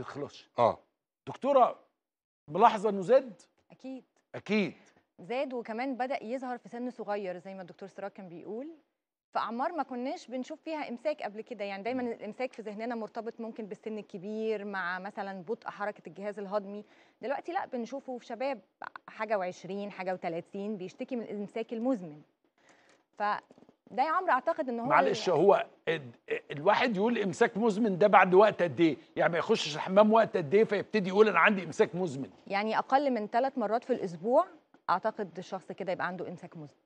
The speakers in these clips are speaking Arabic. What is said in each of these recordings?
بيخلصش اه دكتوره ملاحظه انه زاد اكيد اكيد زاد وكمان بدا يظهر في سن صغير زي ما الدكتور سراج كان بيقول في اعمار ما كناش بنشوف فيها امساك قبل كده يعني دايما الامساك في ذهننا مرتبط ممكن بالسن الكبير مع مثلا بطء حركه الجهاز الهضمي دلوقتي لا بنشوفه في شباب حاجه و20 حاجه و30 بيشتكي من الامساك المزمن ف ده يا عمرو اعتقد ان هو معلش يعني هو الواحد يقول امساك مزمن ده بعد وقت قد ايه؟ يعني ما يخشش الحمام وقت قد ايه فيبتدي يقول انا عندي امساك مزمن يعني اقل من ثلاث مرات في الاسبوع اعتقد الشخص كده يبقى عنده امساك مزمن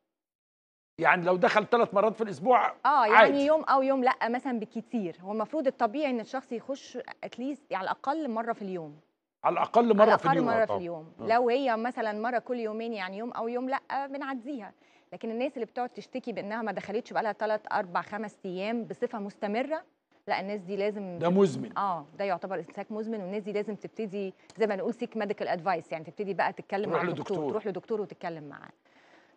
يعني لو دخل ثلاث مرات في الاسبوع اه يعني عادي. يوم او يوم لا مثلا بكثير هو المفروض الطبيعي ان الشخص يخش اتليست يعني على الاقل مره في اليوم على الاقل مره على الأقل في اليوم مره في اليوم أه. لو هي مثلا مره كل يومين يعني يوم او يوم لا بنعديها لكن الناس اللي بتقعد تشتكي بانها ما دخلتش بقى لها 3 4 5 ايام بصفه مستمره لا الناس دي لازم ده مزمن اه ده يعتبر امساك مزمن والناس دي لازم تبتدي زي ما نقول سيك ميديكال ادفايس يعني تبتدي بقى تتكلم مع الدكتور تروح لدكتور وتتكلم معاه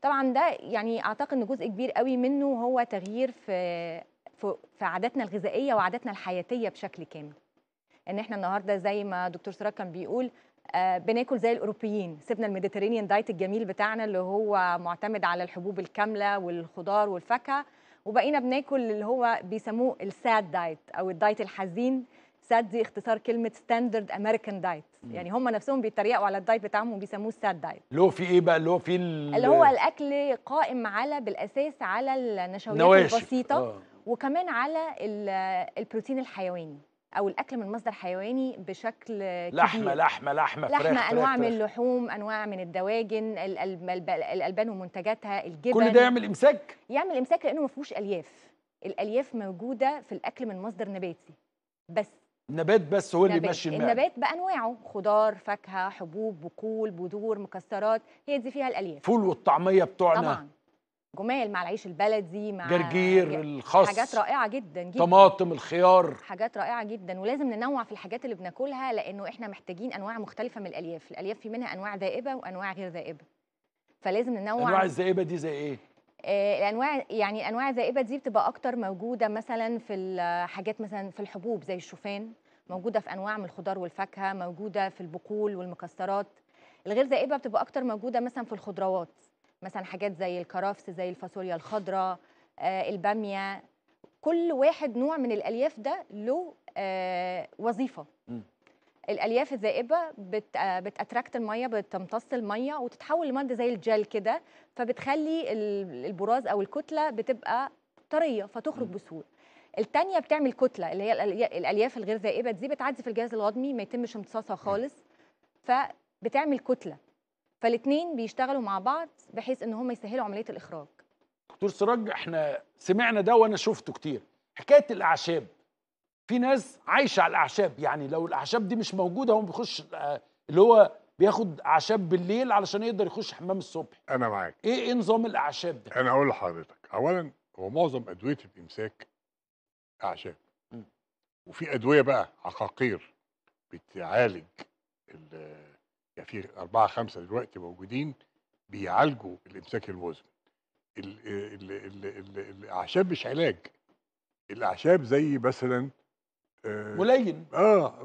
طبعا ده يعني اعتقد ان جزء كبير قوي منه هو تغيير في, في عاداتنا الغذائيه وعاداتنا الحياتيه بشكل كامل ان احنا النهارده زي ما دكتور سراج كان بيقول آه، بناكل زي الاوروبيين سيبنا الميديترينيان دايت الجميل بتاعنا اللي هو معتمد على الحبوب الكامله والخضار والفاكهه وبقينا بناكل اللي هو بيسموه الساد دايت او الدايت الحزين ساد دي اختصار كلمه ستاندرد امريكان دايت يعني هم نفسهم بيتريقوا على الدايت بتاعهم وبيسموه الساد دايت اللي هو في ايه بقى اللي هو في اللي هو الاكل قائم على بالاساس على النشويات البسيطه أوه. وكمان على البروتين الحيواني او الاكل من مصدر حيواني بشكل كبير لحمه لحمه لحمه لحمه فريخ انواع فريخ من اللحوم انواع من الدواجن الالبان ومنتجاتها الجبن كل ده يعمل امساك يعمل امساك لانه ما فيهوش الياف الالياف موجوده في الاكل من مصدر نباتي بس النبات بس هو اللي ماشي المعده النبات بانواعه خضار فاكهه حبوب بقول بذور مكسرات هي دي فيها الالياف فول والطعميه بتوعنا طبعا جمال مع العيش البلدي مع جرجير الخس حاجات رائعه جدا جدا طماطم الخيار حاجات رائعه جدا ولازم ننوع في الحاجات اللي بناكلها لانه احنا محتاجين انواع مختلفه من الالياف الالياف في منها انواع ذائبه وانواع غير ذائبه فلازم ننوع انواع الذائبه دي زي ايه آه، الانواع يعني الانواع الذائبه دي بتبقى اكتر موجوده مثلا في الحاجات آه، مثلا في الحبوب زي الشوفان موجوده في انواع من الخضار والفاكهه موجوده في البقول والمكسرات الغير ذائبه بتبقى اكتر موجوده مثلا في الخضروات مثلا حاجات زي الكرفس زي الفاصوليا الخضراء آه، الباميه كل واحد نوع من الالياف ده له آه، وظيفه م. الالياف الذائبه بت آه، بتاتراكت الميه بتمتص الميه وتتحول لماده زي الجل كده فبتخلي البراز او الكتله بتبقى طريه فتخرج بسهوله التانية بتعمل كتلة اللي هي الألياف الغير ذائبة دي بتعدي في الجهاز الهضمي ما يتمش امتصاصها خالص فبتعمل كتلة فالاثنين بيشتغلوا مع بعض بحيث ان هم يسهلوا عمليه الاخراج دكتور سراج احنا سمعنا ده وانا شفته كتير حكايه الاعشاب في ناس عايشه على الاعشاب يعني لو الاعشاب دي مش موجوده هو بيخش آه، اللي هو بياخد اعشاب بالليل علشان يقدر يخش حمام الصبح انا معاك ايه ايه نظام الاعشاب ده انا اقول لحضرتك اولا هو معظم ادويه الامساك اعشاب م. وفي ادويه بقى عقاقير بتعالج في أربعة خمسة دلوقتي موجودين بيعالجوا الإمساك المزمن الأعشاب مش علاج الأعشاب زي مثلا ملين اه